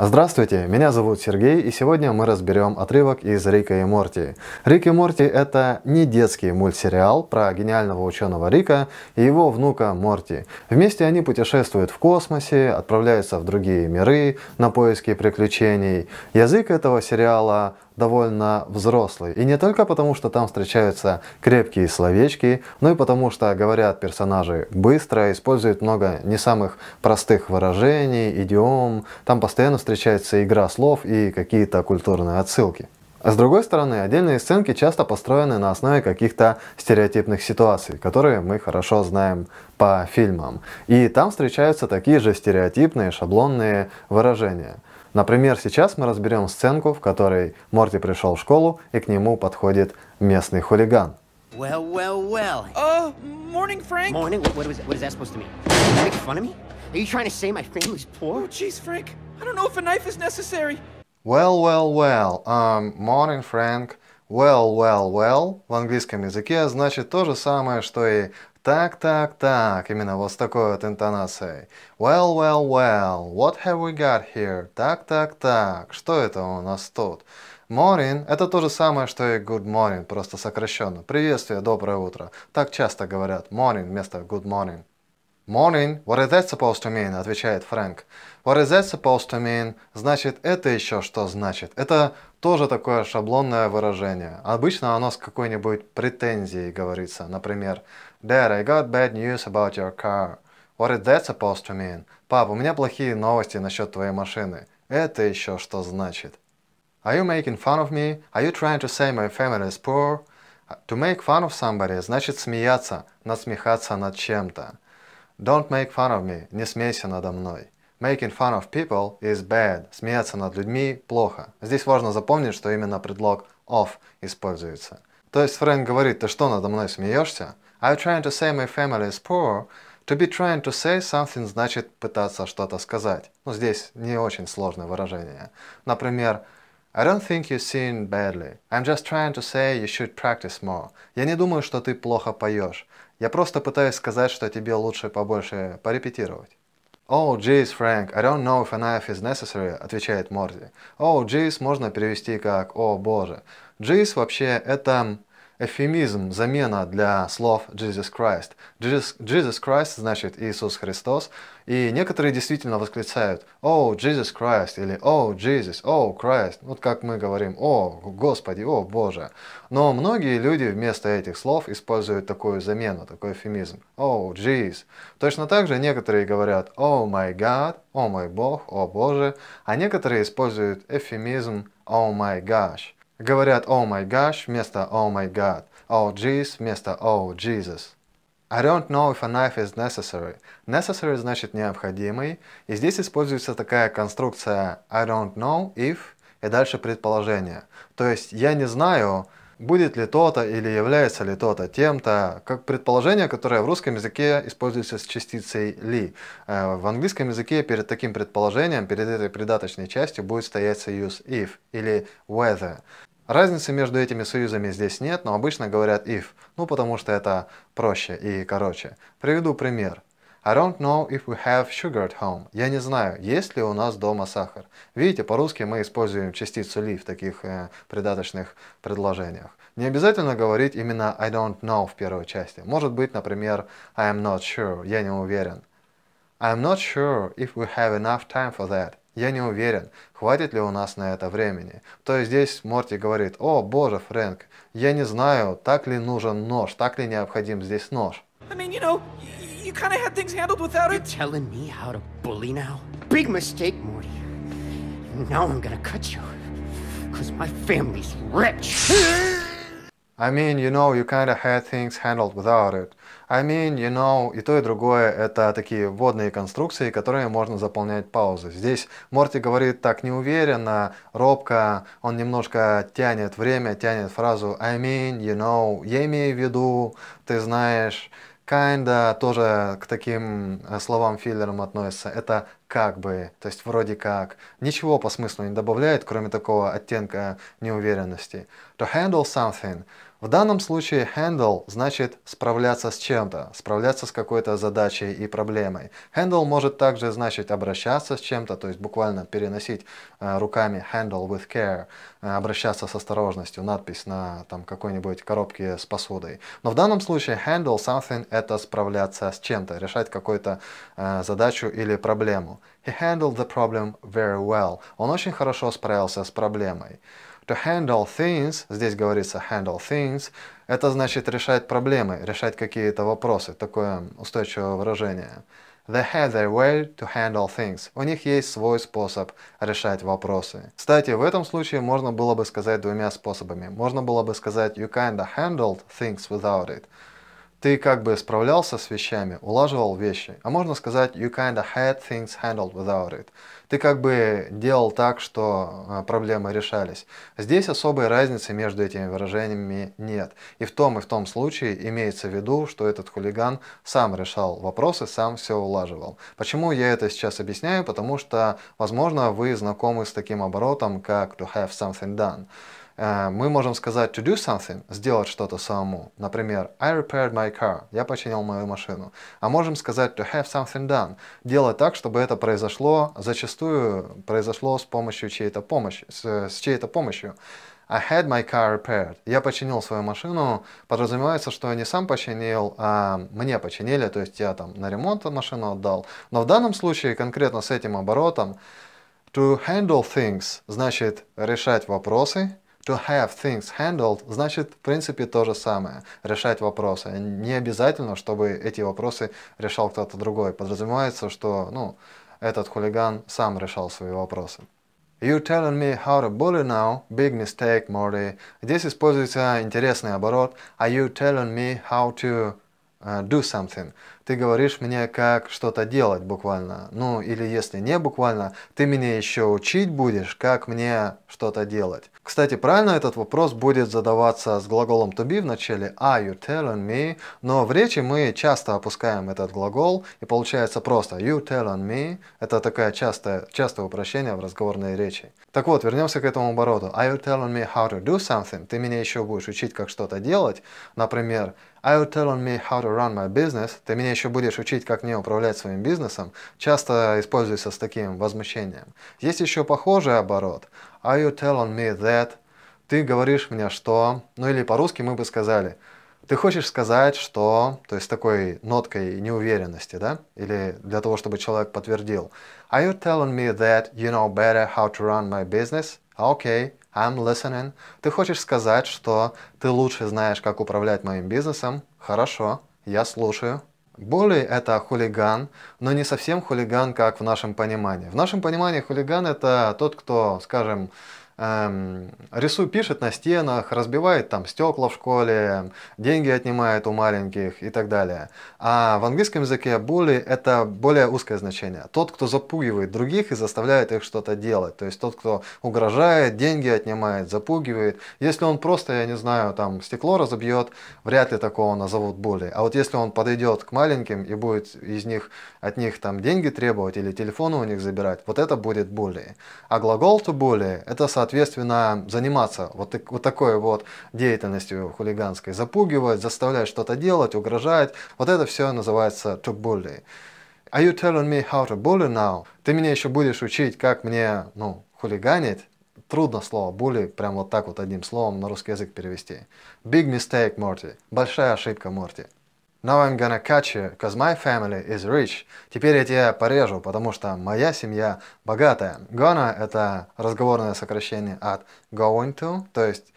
Здравствуйте, меня зовут Сергей, и сегодня мы разберем отрывок из Рика и Морти. Рик и Морти – это не детский мультсериал про гениального ученого Рика и его внука Морти. Вместе они путешествуют в космосе, отправляются в другие миры на поиски приключений. Язык этого сериала довольно взрослый. И не только потому, что там встречаются крепкие словечки, но и потому, что говорят персонажи быстро, используют много не самых простых выражений, идиом. Там постоянно встречается игра слов и какие-то культурные отсылки. А с другой стороны, отдельные сценки часто построены на основе каких-то стереотипных ситуаций, которые мы хорошо знаем по фильмам. И там встречаются такие же стереотипные шаблонные выражения – Например, сейчас мы разберем сценку, в которой Морти пришел в школу и к нему подходит местный хулиган. Well, well, well. Oh, morning, Frank. Morning. What, what, was, what is that supposed to mean? Make fun of me? Are you trying to say my family's poor? Oh, jeez, Frank. I don't know if a knife is necessary. Well, well, well. Um, morning, Frank. Well, well, well в английском языке значит то же самое, что и так, так, так, именно вот с такой вот интонацией. Well, well, well, what have we got here? Так, так, так, что это у нас тут? Morning – это то же самое, что и good morning, просто сокращенно. Приветствие, доброе утро. Так часто говорят morning вместо good morning. Morning. What is that supposed to mean? Отвечает Фрэнк. What is that supposed to mean? Значит, это еще что значит? Это тоже такое шаблонное выражение. Обычно оно с какой-нибудь претензией говорится. Например, Dad, I got bad news about your car. What is that supposed to mean? Пап, у меня плохие новости насчет твоей машины. Это еще что значит? Are you making fun of me? Are you trying to say my family is poor? To make fun of somebody значит смеяться, насмехаться над чем-то. Don't make fun of me. Не смейся надо мной. Making fun of people is bad. Смеяться над людьми плохо. Здесь важно запомнить, что именно предлог of используется. То есть Фрэнк говорит, ты что, надо мной смеешься? I'm trying to say my family is poor. To be trying to say something значит пытаться что-то сказать. Ну, здесь не очень сложное выражение. Например, I don't think you sing badly. I'm just trying to say you should practice more. Я не думаю, что ты плохо поешь. Я просто пытаюсь сказать, что тебе лучше побольше порепетировать. «Oh, jeez, Frank, I don't know if a knife is necessary», — отвечает Морди. «Oh, jeez» можно перевести как «О, боже». «Jeez» вообще это эфемизм, замена для слов Jesus Christ. Jesus, Jesus Christ значит Иисус Христос, и некоторые действительно восклицают «О, oh, Jesus Christ» или «О, oh, Jesus», «О, oh, Christ», вот как мы говорим «О, Господи», «О, Боже». Но многие люди вместо этих слов используют такую замену, такой эфемизм «О, Jesus». Точно так же некоторые говорят «О, my God», «О, мой Бог», «О, Боже», а некоторые используют эфемизм «О, oh my gosh» говорят «Oh my gosh» вместо «Oh my God», «Oh jeez» вместо «Oh Jesus». I don't know if a knife is necessary. Necessary значит необходимый, и здесь используется такая конструкция I don't know if и дальше предположение. То есть я не знаю, будет ли то-то или является ли то-то тем-то, как предположение, которое в русском языке используется с частицей ли. Э, в английском языке перед таким предположением, перед этой придаточной частью будет стоять союз if или whether. Разницы между этими союзами здесь нет, но обычно говорят if, ну потому что это проще и короче. Приведу пример. I don't know if we have sugar at home. Я не знаю, есть ли у нас дома сахар. Видите, по-русски мы используем частицу ли в таких э, придаточных предложениях. Не обязательно говорить именно I don't know в первой части. Может быть, например, I am not sure, я не уверен. I am not sure if we have enough time for that. Я не уверен, хватит ли у нас на это времени. То есть здесь Морти говорит, о боже, Фрэнк, я не знаю, так ли нужен нож, так ли необходим здесь нож. I mean, you know, you kind of had things handled without it. You're telling me how to bully now? Big mistake, Morty. Now I'm gonna cut you, because my family's rich. I mean, you know, you kind of had things handled without it. I mean, you know, и то, и другое – это такие вводные конструкции, которые можно заполнять паузы. Здесь Морти говорит так неуверенно, робко, он немножко тянет время, тянет фразу I mean, you know, я имею в виду, ты знаешь. Kinda тоже к таким э, словам-филлерам относится. Это как бы, то есть вроде как. Ничего по смыслу не добавляет, кроме такого оттенка неуверенности. To handle something – в данном случае handle значит справляться с чем-то, справляться с какой-то задачей и проблемой. Handle может также значить обращаться с чем-то, то есть буквально переносить э, руками handle with care, э, обращаться с осторожностью, надпись на там какой-нибудь коробке с посудой. Но в данном случае handle something это справляться с чем-то, решать какую-то э, задачу или проблему. He handled the problem very well. Он очень хорошо справился с проблемой. To handle things, здесь говорится handle things, это значит решать проблемы, решать какие-то вопросы, такое устойчивое выражение. They have their way to handle things. У них есть свой способ решать вопросы. Кстати, в этом случае можно было бы сказать двумя способами. Можно было бы сказать you kinda handled things without it ты как бы справлялся с вещами, улаживал вещи. А можно сказать, you kind of had things handled without it. Ты как бы делал так, что а, проблемы решались. Здесь особой разницы между этими выражениями нет. И в том и в том случае имеется в виду, что этот хулиган сам решал вопросы, сам все улаживал. Почему я это сейчас объясняю? Потому что, возможно, вы знакомы с таким оборотом, как to have something done. Э, мы можем сказать to do something, сделать что-то самому. Например, I repaired my car, я починил мою машину. А можем сказать to have something done, делать так, чтобы это произошло, зачастую произошло с помощью чьей-то помощи, с, с чьей-то помощью. I had my car repaired. Я починил свою машину. Подразумевается, что я не сам починил, а мне починили, то есть я там на ремонт машину отдал. Но в данном случае, конкретно с этим оборотом, to handle things значит решать вопросы, to have things handled значит, в принципе, то же самое. Решать вопросы. Не обязательно, чтобы эти вопросы решал кто-то другой. Подразумевается, что ну, этот хулиган сам решал свои вопросы. You telling me how to bully now? Big mistake, Morty. Здесь используется интересный оборот. Are you telling me how to а, do something. Ты говоришь мне, как что-то делать буквально. Ну, или если не буквально, ты меня еще учить будешь, как мне что-то делать. Кстати, правильно этот вопрос будет задаваться с глаголом to be в начале Are you telling me? Но в речи мы часто опускаем этот глагол, и получается просто You telling me? Это такое частое, частое упрощение в разговорной речи. Так вот, вернемся к этому обороту. Are you telling me how to do something? Ты меня еще будешь учить, как что-то делать. Например, Are you telling me how to run my business. Ты меня еще будешь учить, как мне управлять своим бизнесом. Часто используется с таким возмущением. Есть еще похожий оборот. Are you telling me that. Ты говоришь мне что. Ну или по-русски мы бы сказали. Ты хочешь сказать, что... То есть такой ноткой неуверенности, да? Или для того, чтобы человек подтвердил. Are you telling me that you know better how to run my business? А, окей, okay. I'm listening. Ты хочешь сказать, что ты лучше знаешь, как управлять моим бизнесом? Хорошо, я слушаю. Более это хулиган, но не совсем хулиган, как в нашем понимании. В нашем понимании хулиган это тот, кто, скажем, эм, рисует, пишет на стенах, разбивает там стекла в школе, деньги отнимает у маленьких и так далее. А в английском языке bully это более узкое значение. Тот, кто запугивает других и заставляет их что-то делать. То есть тот, кто угрожает, деньги отнимает, запугивает. Если он просто, я не знаю, там стекло разобьет, вряд ли такого назовут bully. А вот если он подойдет к маленьким и будет из них, от них там деньги требовать или телефоны у них забирать, вот это будет bully. А глагол to bully это соответственно соответственно, заниматься вот, вот такой вот деятельностью хулиганской, запугивать, заставлять что-то делать, угрожать. Вот это все называется to bully. Are you telling me how to bully now? Ты меня еще будешь учить, как мне, ну, хулиганить? Трудно слово bully прям вот так вот одним словом на русский язык перевести. Big mistake, Морти. Большая ошибка, Морти. Now I'm gonna catch you, cause my family is rich. Теперь я тебя порежу, потому что моя семья богатая. Gonna – это разговорное сокращение от going to, то есть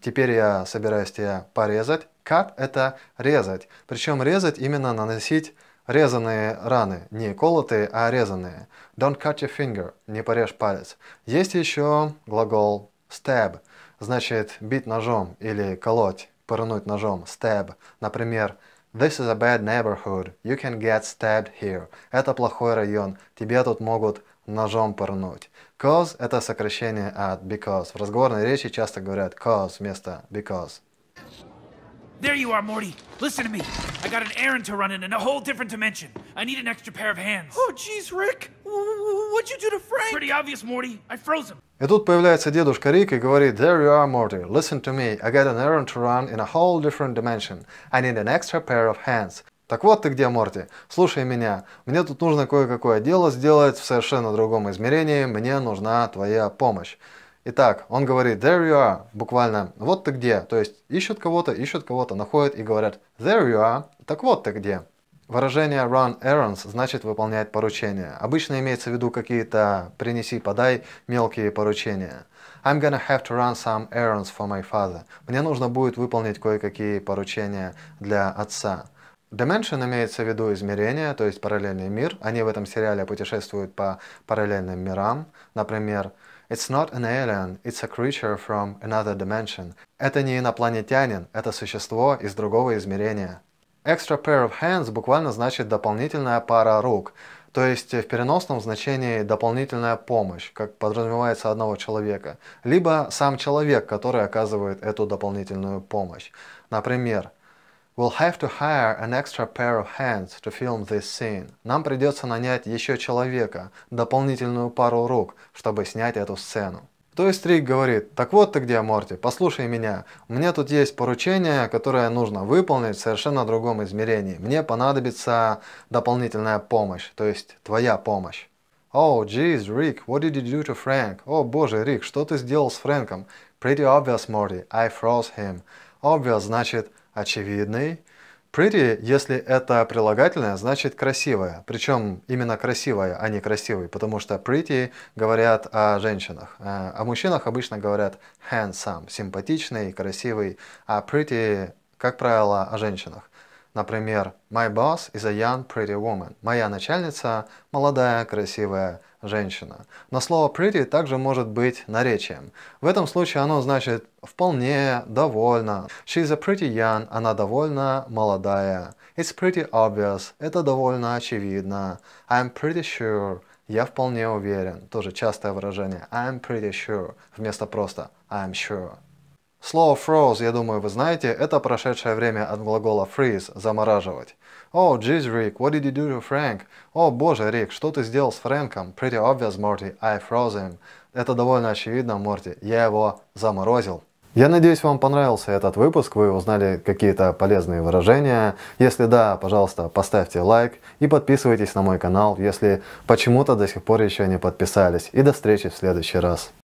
теперь я собираюсь тебя порезать. Cut – это резать. Причем резать именно наносить резанные раны, не колотые, а резанные. Don't cut your finger – не порежь палец. Есть еще глагол stab, значит бить ножом или колоть, пырнуть ножом, stab. Например, This is a bad neighborhood. You can get stabbed here. Это плохой район. Тебя тут могут ножом пырнуть. Cause – это сокращение от because. В разговорной речи часто говорят cause вместо because. There you are, Morty. Listen to me. I got an errand to run in in a whole different dimension. I need an extra pair of hands. Oh, jeez, Rick. What'd you do to Frank? Pretty obvious, Morty. I froze him. И тут появляется дедушка Рик и говорит «There you are, Morty. Listen to me. I got an errand to run in a whole different dimension. I need an extra pair of hands». Так вот ты где, Морти. Слушай меня. Мне тут нужно кое-какое дело сделать в совершенно другом измерении. Мне нужна твоя помощь. Итак, он говорит «There you are», буквально «Вот ты где». То есть ищут кого-то, ищут кого-то, находят и говорят «There you are», «Так вот ты где». Выражение run errands значит выполнять поручения. Обычно имеется в виду какие-то принеси, подай мелкие поручения. I'm gonna have to run some errands for my father. Мне нужно будет выполнить кое-какие поручения для отца. Dimension имеется в виду измерение, то есть параллельный мир. Они в этом сериале путешествуют по параллельным мирам. Например, It's not an alien, it's a creature from another dimension. Это не инопланетянин, это существо из другого измерения. Extra pair of hands буквально значит дополнительная пара рук, то есть в переносном значении дополнительная помощь, как подразумевается одного человека, либо сам человек, который оказывает эту дополнительную помощь. Например, We'll have to hire an extra pair of hands to film this scene. Нам придется нанять еще человека, дополнительную пару рук, чтобы снять эту сцену. То есть Рик говорит, так вот ты где, Морти, послушай меня. Мне тут есть поручение, которое нужно выполнить в совершенно другом измерении. Мне понадобится дополнительная помощь, то есть твоя помощь. Oh, jeez, Rick, what did you do to Frank? О, oh, боже, Рик, что ты сделал с Фрэнком? Pretty obvious, Morty. I froze him. Obvious значит очевидный. Pretty, если это прилагательное, значит красивое. Причем именно красивое, а не красивый, потому что pretty говорят о женщинах. Э, о мужчинах обычно говорят handsome, симпатичный, красивый, а pretty, как правило, о женщинах. Например, my boss is a young pretty woman. Моя начальница молодая, красивая женщина. Но слово pretty также может быть наречием. В этом случае оно значит вполне, довольно. She's a pretty young, она довольно молодая. It's pretty obvious, это довольно очевидно. I'm pretty sure, я вполне уверен. Тоже частое выражение. I'm pretty sure вместо просто I'm sure. Слово froze, я думаю, вы знаете, это прошедшее время от глагола freeze – замораживать. Oh, geez, Rick, what did you do to Frank? О, oh, боже, Рик, что ты сделал с Фрэнком? Pretty obvious, Morty, I froze him. Это довольно очевидно, Морти, я его заморозил. Я надеюсь, вам понравился этот выпуск, вы узнали какие-то полезные выражения. Если да, пожалуйста, поставьте лайк и подписывайтесь на мой канал, если почему-то до сих пор еще не подписались. И до встречи в следующий раз.